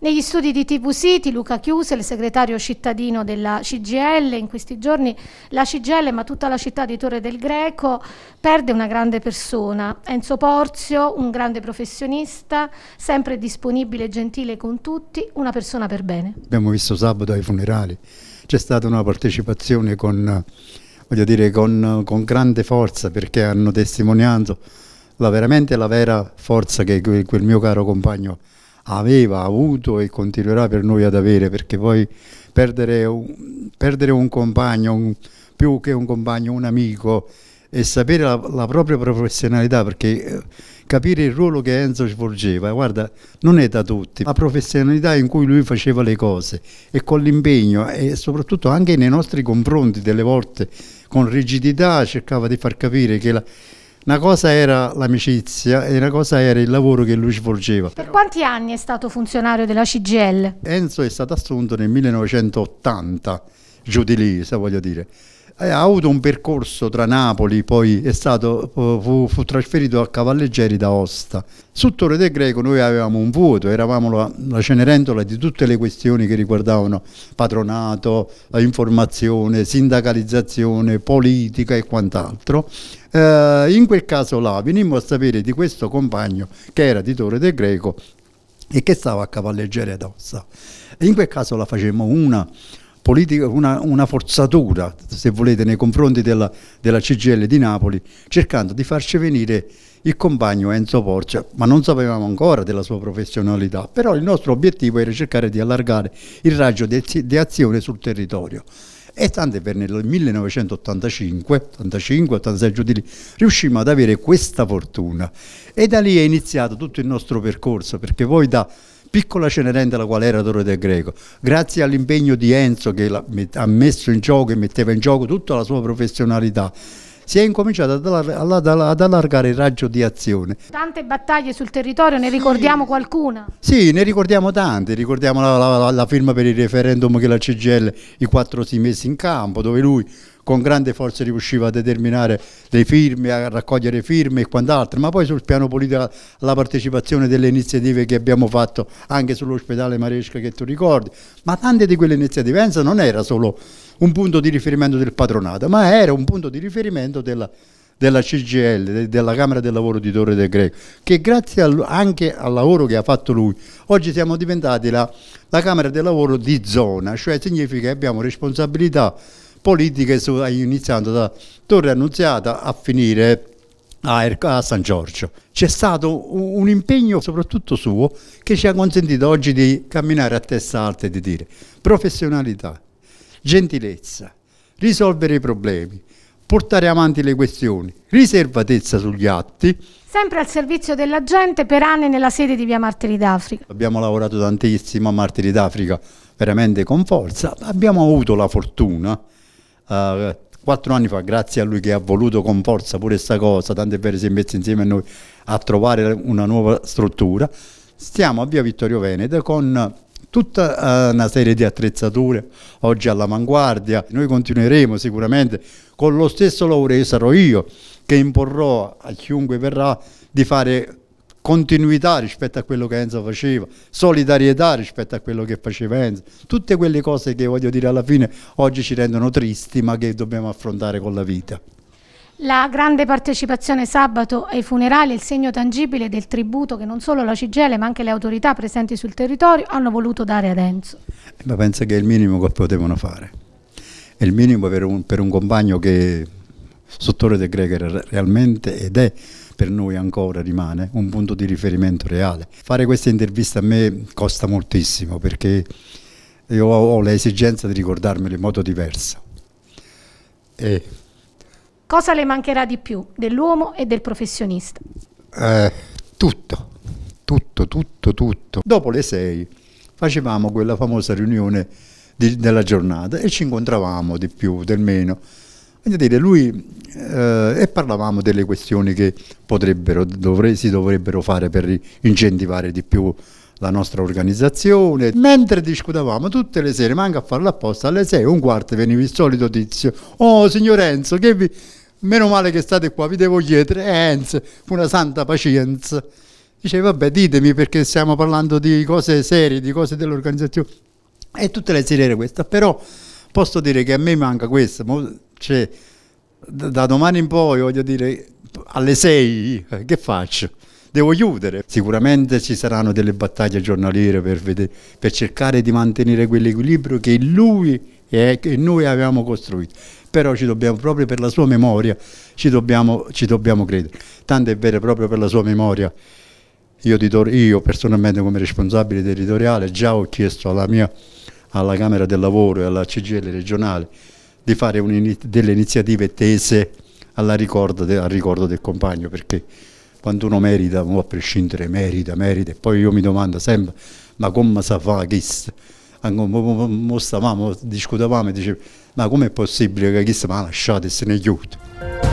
Negli studi di TV City, Luca Chiuse, il segretario cittadino della CGL, in questi giorni la CGL, ma tutta la città di Torre del Greco, perde una grande persona. Enzo Porzio, un grande professionista, sempre disponibile e gentile con tutti, una persona per bene. Abbiamo visto sabato ai funerali, c'è stata una partecipazione con, dire, con, con grande forza perché hanno testimoniato la, veramente la vera forza che quel mio caro compagno ha aveva avuto e continuerà per noi ad avere, perché poi perdere un, perdere un compagno, un, più che un compagno, un amico, e sapere la, la, propria professionalità, perché eh, capire il ruolo che Enzo svolgeva, guarda, non è da tutti, la professionalità in cui lui faceva le cose e con l'impegno e soprattutto anche nei nostri confronti delle volte con rigidità cercava di far capire che la, una cosa era l'amicizia e una cosa era il lavoro che lui svolgeva. Per quanti anni è stato funzionario della CGL? Enzo è stato assunto nel 1980, giù di lì, se voglio dire. Eh, ha avuto un percorso tra Napoli, poi stato, fu, fu, trasferito a Cavalleggeri da Osta. Su Torre del Greco noi avevamo un vuoto, eravamo la, la Cenerentola di tutte le questioni che riguardavano patronato, eh, informazione, sindacalizzazione, politica e quant'altro. Eh, in quel caso là venimmo a sapere di questo compagno che era di Torre del Greco e che stava a Cavalleggeri da Osta. In quel caso la facemmo una politica, una, una, forzatura, se volete, nei confronti della, della, CGL di Napoli, cercando di farci venire il compagno Enzo Porcia, ma non sapevamo ancora della sua professionalità, però il nostro obiettivo era cercare di allargare il raggio di, di azione sul territorio. E tant'è per nel 1985, 86 giù di lì, riuscimmo ad avere questa fortuna. E da lì è iniziato tutto il nostro percorso, perché voi da piccola cenerentola qual era Torre del Greco, grazie all'impegno di Enzo che ha messo in gioco e metteva in gioco tutta la sua professionalità, si è incominciato ad, allargare il raggio di azione. Tante battaglie sul territorio, ne sì. ricordiamo qualcuna? Sì, ne ricordiamo tante, ricordiamo la, la, la firma per il referendum che la CGL i quattro si messe in campo, dove lui con grande forza riusciva a determinare le firme, a raccogliere firme e quant'altro, ma poi sul piano politico la partecipazione delle iniziative che abbiamo fatto anche sull'ospedale Maresca che tu ricordi, ma tante di quelle iniziative Enza non era solo un punto di riferimento del patronato, ma era un punto di riferimento della, della CGL, della Camera del Lavoro di Torre del Greco, che grazie al, anche al lavoro che ha fatto lui, oggi siamo diventati la, la Camera del Lavoro di zona, cioè significa che abbiamo responsabilità politiche su, iniziando da Torre Annunziata a finire a, er, San Giorgio. C'è stato un, impegno soprattutto suo che ci ha consentito oggi di camminare a testa alta e di dire professionalità, gentilezza, risolvere i problemi, portare avanti le questioni, riservatezza sugli atti. Sempre al servizio della gente per anni nella sede di Via Martiri d'Africa. Abbiamo lavorato tantissimo a Martiri d'Africa, veramente con forza. Abbiamo avuto la fortuna eh, quattro anni fa, grazie a lui che ha voluto con forza pure questa cosa, tanto è vero si è messo insieme a noi a trovare una nuova struttura, stiamo a Via Vittorio Veneto con tutta eh, una serie di attrezzature oggi all'avanguardia. Noi continueremo sicuramente con lo stesso lavoro che sarò io che imporrò a chiunque verrà di fare continuità rispetto a quello che Enzo faceva, solidarietà rispetto a quello che faceva Enzo, tutte quelle cose che voglio dire alla fine oggi ci rendono tristi ma che dobbiamo affrontare con la vita. La grande partecipazione sabato ai funerali è il segno tangibile del tributo che non solo la Cigele ma anche le autorità presenti sul territorio hanno voluto dare ad Enzo. Eh, ma penso che è il minimo che potevano fare. È il minimo per un, per un compagno che Sottore del Greco era realmente ed è per noi ancora rimane un punto di riferimento reale. Fare questa intervista a me costa moltissimo perché io ho l'esigenza di ricordarmelo in modo diverso. E... Cosa le mancherà di più dell'uomo e del professionista? Eh, tutto, tutto, tutto, tutto. Dopo le sei facevamo quella famosa riunione di, della giornata e ci incontravamo di più, del meno. Voglio dire, lui eh, e parlavamo delle questioni che potrebbero, dovre, si dovrebbero fare per incentivare di più la nostra organizzazione. Mentre discutavamo tutte le sere, manca a farlo apposta, alle sei un quarto veniva il solito tizio. Oh, signor Enzo, che vi... Meno male che state qua, vi devo chiedere, eh, Enzo, una santa pazienza. Dice, vabbè, ditemi perché stiamo parlando di cose serie, di cose dell'organizzazione. E tutte le sere era questa, però posso dire che a me manca questa cioè, da domani in poi, voglio dire, alle 6 che faccio? Devo chiudere. Sicuramente ci saranno delle battaglie giornaliere per, vedere, per cercare di mantenere quell'equilibrio che lui e che noi abbiamo costruito. Però ci dobbiamo, proprio per la sua memoria, ci dobbiamo, ci dobbiamo credere. Tanto è vero, proprio per la sua memoria, io, io, personalmente come responsabile territoriale già ho chiesto alla, mia, alla Camera del Lavoro e alla CGL regionale di fare delle iniziative tese ricorda de al ricordo del compagno, perché quando uno merita, a prescindere, merita, merita, e poi io mi domando sempre, ma come si fa questo? Stavamo, discutevamo e dicevo, ma com'è possibile che questo mi ha lasciato e se ne chiude?